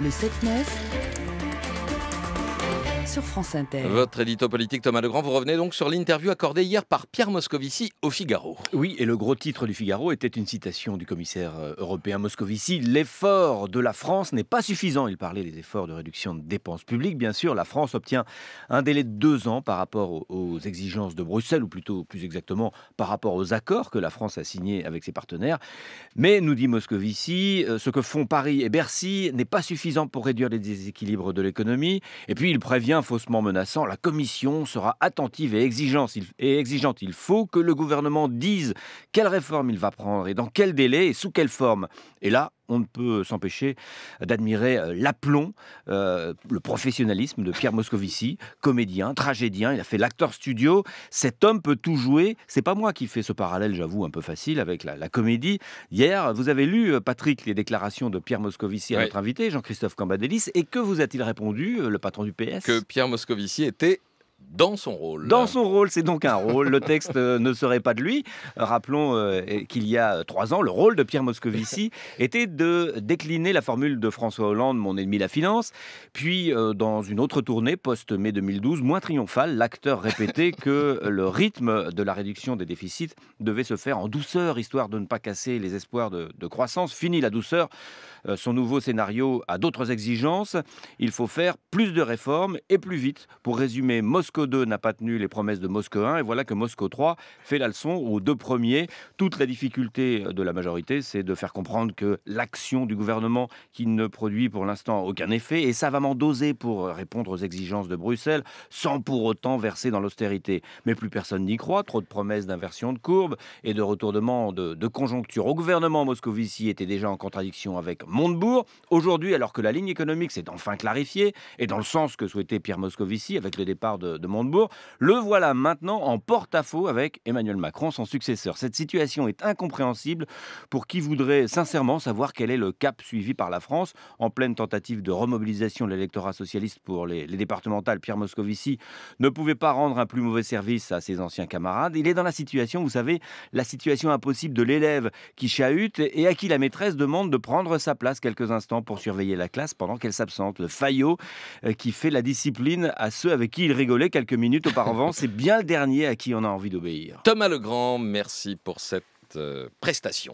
le 7-9 sur France Inter. Votre édito politique Thomas Legrand, vous revenez donc sur l'interview accordée hier par Pierre Moscovici au Figaro. Oui, et le gros titre du Figaro était une citation du commissaire euh, européen Moscovici. L'effort de la France n'est pas suffisant. Il parlait des efforts de réduction de dépenses publiques. Bien sûr, la France obtient un délai de deux ans par rapport aux exigences de Bruxelles, ou plutôt plus exactement par rapport aux accords que la France a signés avec ses partenaires. Mais, nous dit Moscovici, euh, ce que font Paris et Bercy n'est pas suffisant pour réduire les déséquilibres de l'économie. Et puis, il prévient faussement menaçant, la Commission sera attentive et exigeante. Il faut que le gouvernement dise quelles réformes il va prendre et dans quel délai et sous quelle forme. Et là, on ne peut euh, s'empêcher d'admirer euh, l'aplomb, euh, le professionnalisme de Pierre Moscovici, comédien, tragédien. Il a fait l'acteur studio. Cet homme peut tout jouer. C'est pas moi qui fais ce parallèle, j'avoue, un peu facile avec la, comédie. Hier, vous avez lu, Patrick, les déclarations de Pierre Moscovici à notre invité, Jean-Christophe Cambadélis. Et que vous a-t-il répondu, le patron du PS Que Pierre Moscovici était dans son rôle. Dans son rôle, c'est donc un rôle. Le texte euh, ne serait pas de lui. Rappelons euh, qu'il y a euh, trois ans, le rôle de Pierre Moscovici était de décliner la formule de François Hollande, Mon ennemi la finance. Puis, dans une autre tournée post-mai 2012, moins triomphale, l'acteur répétait que le rythme de la réduction des déficits devait se faire en douceur, histoire de ne pas casser les espoirs de, croissance. Fini la douceur. son nouveau scénario a d'autres exigences. Il faut faire plus de réformes et plus vite. Pour résumer, Moscovici Moscou 2 n'a pas tenu les promesses de Moscou 1, et voilà que Moscou 3 fait la leçon aux deux premiers. Toute la difficulté de la majorité, c'est de faire comprendre que l'action du gouvernement, qui ne produit pour l'instant aucun effet, est savamment dosée pour répondre aux exigences de Bruxelles, sans pour autant verser dans l'austérité. Mais plus personne n'y croit, trop de promesses d'inversion de courbe et de retournement de, de conjoncture. Au gouvernement, Moscovici était déjà en contradiction avec Montebourg. Aujourd'hui, alors que la ligne économique s'est enfin clarifiée, et dans le sens que souhaitait Pierre Moscovici avec le départ de, de Montebourg, le voilà maintenant en porte-à-faux avec Emmanuel Macron, son successeur. Cette situation est incompréhensible pour qui voudrait sincèrement savoir quel est le cap suivi par la France en pleine tentative de remobilisation de l'électorat socialiste pour les, les départementales. Pierre Moscovici ne pouvait pas rendre un plus mauvais service à ses anciens camarades. Il est dans la situation, vous savez, la situation impossible de l'élève qui chahute et à qui la maîtresse demande de prendre sa place quelques instants pour surveiller la classe pendant qu'elle s'absente. Le faillot euh, qui fait la discipline à ceux avec qui il rigolait quelques minutes auparavant, c'est bien le dernier à qui on a envie d'obéir. Thomas Legrand, merci pour cette euh, prestation.